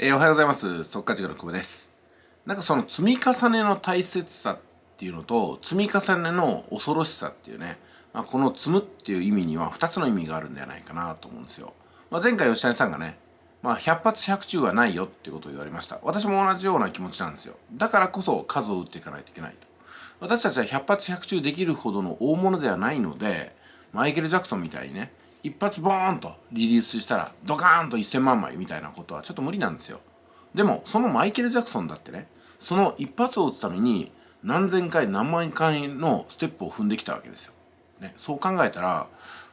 えー、おはようございます。速稼塾の久保です。なんかその積み重ねの大切さっていうのと、積み重ねの恐ろしさっていうね、まあ、この積むっていう意味には2つの意味があるんじゃないかなと思うんですよ。まあ、前回吉谷さんがね、まあ、100発100中はないよってことを言われました。私も同じような気持ちなんですよ。だからこそ数を打っていかないといけないと。私たちは100発100中できるほどの大物ではないので、マイケル・ジャクソンみたいにね、一発ボーンとリリースしたらドカーンと1000万枚みたいなことはちょっと無理なんですよでもそのマイケル・ジャクソンだってねその一発を打つために何千回何万回のステップを踏んできたわけですよ、ね、そう考えたら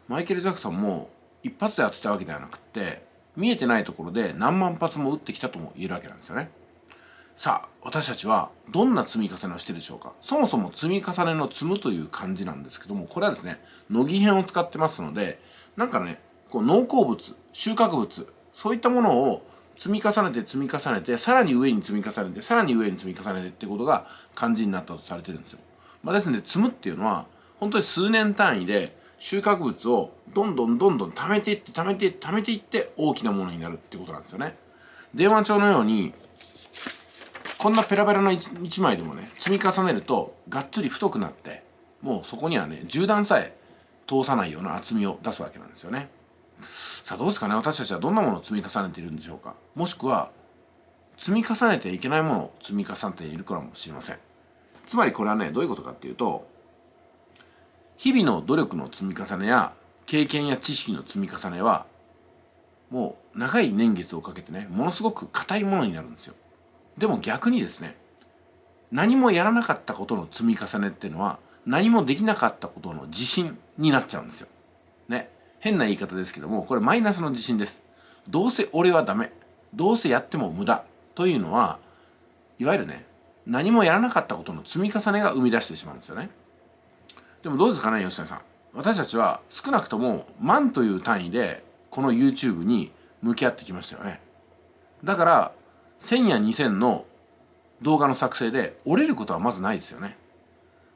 マイケル・ジャクソンも一発で当てたわけではなくって見えてないところで何万発も打ってきたとも言えるわけなんですよねさあ私たちはどんな積み重ねをしてるでしょうかそもそも積み重ねの積むという漢字なんですけどもこれはですね乃木編を使ってますのでなんかねこう農耕物収穫物そういったものを積み重ねて積み重ねてさらに上に積み重ねてさらに上に積み重ねてってことが漢字になったとされてるんですよ、まあ、ですので積むっていうのは本当に数年単位で収穫物をどんどんどんどん貯めていって貯めていって貯めていって大きなものになるってことなんですよね電話帳のようにこんなペラペラの 1, 枚でもね積み重ねるとがっつり太くなってもうそこにはね銃弾さえ通さないような厚みを出すわけなんですよね。さあどうですかね私たちはどんなものを積み重ねているんでしょうかもしくは積み重ねていけないものを積み重ねているかもしれません。つまりこれはねどういうことかっていうと日々の努力の積み重ねや経験や知識の積み重ねはもう長い年月をかけてねものすごく硬いものになるんですよでも逆にですね何もやらなかったことの積み重ねっていうのは何もできなかったことの自信になっちゃうんですよ。ね。変な言い方ですけども、これマイナスの自信です。どうせ俺はダメ。どうせやっても無駄。というのは、いわゆるね、何もやらなかったことの積み重ねが生み出してしまうんですよね。でもどうですかね、吉谷さん。私たちは少なくとも万という単位で、この YouTube に向き合ってきましたよね。だから、1000や2000の動画の作成で折れることはまずないですよね。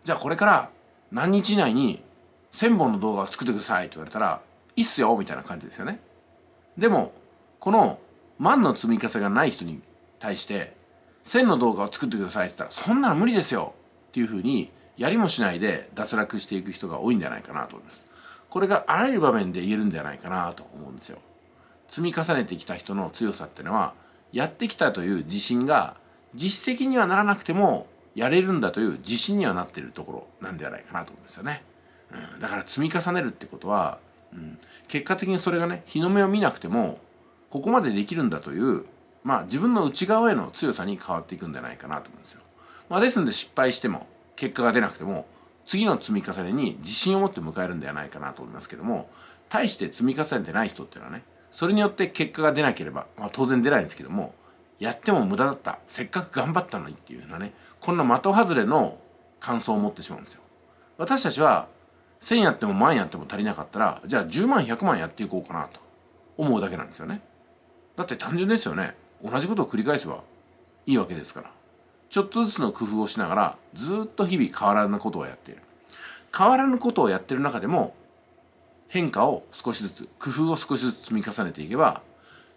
じゃあこれから何日以内に1000本の動画を作ってくださいって言われたら、いいっすよみたいな感じですよね。でも、この万の積み重ねがない人に対して、1000の動画を作ってくださいって言ったら、そんなの無理ですよっていうふうに、やりもしないで脱落していく人が多いんじゃないかなと思います。これがあらゆる場面で言えるんじゃないかなと思うんですよ。積み重ねてきた人の強さってのは、やってきたという自信が実績にはならなくてもやれるんだという自信にはなってるところなんではないかなと思うんですよね。うん、だから積み重ねるってことは、うん、結果的にそれがね日の目を見なくてもここまでできるんだというまあ自分の内側への強さに変わっていくんじゃないかなと思うんですよ。まあ、ですので失敗しても結果が出なくても次の積み重ねに自信を持って迎えるんではないかなと思いますけども対して積み重ねてない人っていうのはねそれによって結果が出なければ、まあ、当然出ないんですけどもやっても無駄だったせっかく頑張ったのにっていうようなねこんな的外れの感想を持ってしまうんですよ私たちは1000やっても万やっても足りなかったらじゃあ10万100万やっていこうかなと思うだけなんですよねだって単純ですよね同じことを繰り返せばいいわけですからちょっとずつの工夫をしながらずっと日々変わらぬことをやっている変わらぬことをやってる中でも変化を少しずつ工夫を少しずつ積み重ねていけば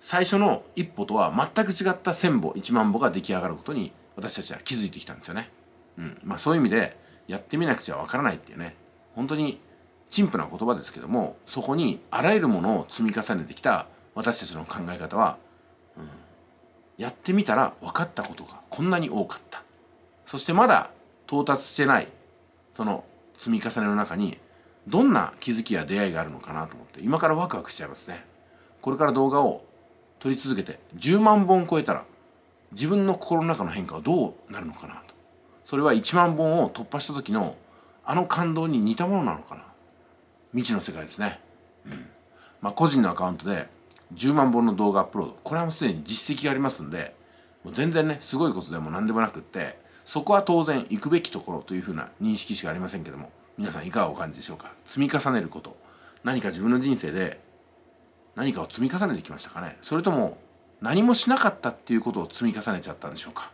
最初の一歩とは全く違った1000歩1万歩が出来上がることに私たちは気づいてきたんですよね。うん、まあそういう意味でやってみなくちゃわからないっていうね本当に陳腐な言葉ですけどもそこにあらゆるものを積み重ねてきた私たちの考え方は、うん、やってみたら分かったことがこんなに多かったそしてまだ到達してないその積み重ねの中にどんな気づきや出会いがあるのかなと思って今からワクワクしちゃいますねこれから動画を撮り続けて10万本超えたら自分の心の中の変化はどうなるのかなとそれは1万本を突破した時のあの感動に似たものなのかな未知の世界ですね、うん、まあ個人のアカウントで10万本の動画アップロードこれはもうすでに実績がありますんでもう全然ねすごいことでも何でもなくってそこは当然行くべきところというふうな認識しかありませんけども皆さんいかがお感じでしょうか積み重ねること何か自分の人生で何かを積み重ねてきましたかねそれとも何もしなかったっていうことを積み重ねちゃったんでしょうか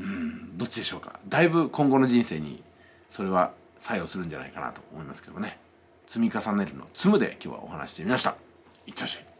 うんどっちでしょうかだいぶ今後の人生にそれは作用するんじゃないかなと思いますけどね積み重ねるの積むで今日はお話してみましたいってらっしゃい